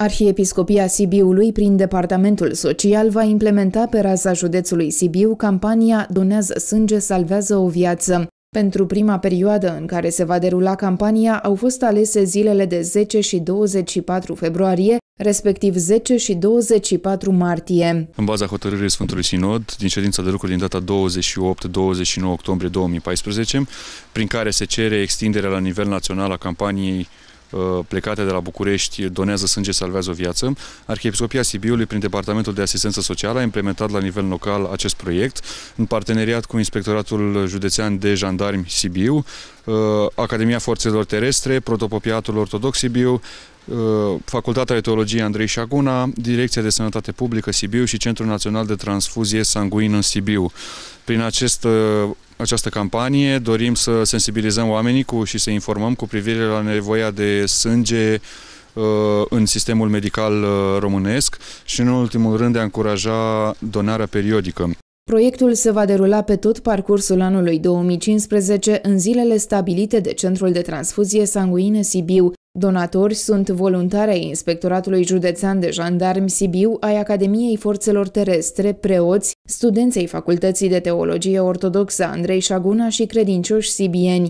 Arhiepiscopia Sibiului, prin Departamentul Social, va implementa pe raza județului Sibiu campania Donează sânge, salvează o viață. Pentru prima perioadă în care se va derula campania au fost alese zilele de 10 și 24 februarie, respectiv 10 și 24 martie. În baza hotărârii Sfântului Sinod, din ședința de lucru din data 28-29 octombrie 2014, prin care se cere extinderea la nivel național a campaniei Uh, plecate de la București, Donează sânge, salvează o viață. Arhiepiscopia Sibiului, prin Departamentul de Asistență Socială, a implementat la nivel local acest proiect, în parteneriat cu Inspectoratul Județean de Jandarmi Sibiu, uh, Academia Forțelor Terestre, Protopopiatul Ortodox Sibiu, uh, Facultatea de Teologie Andrei Șaguna, Direcția de Sănătate Publică Sibiu și Centrul Național de Transfuzie Sanguină în Sibiu. Prin acest această campanie. Dorim să sensibilizăm oamenii cu, și să informăm cu privire la nevoia de sânge uh, în sistemul medical uh, românesc și, în ultimul rând, de a încuraja donarea periodică. Proiectul se va derula pe tot parcursul anului 2015 în zilele stabilite de Centrul de Transfuzie Sanguine Sibiu, Donatori sunt voluntari ai Inspectoratului Județean de Jandarmi Sibiu, ai Academiei Forțelor Terestre, preoți, studenței Facultății de Teologie Ortodoxă Andrei Șaguna și credincioși sibieni.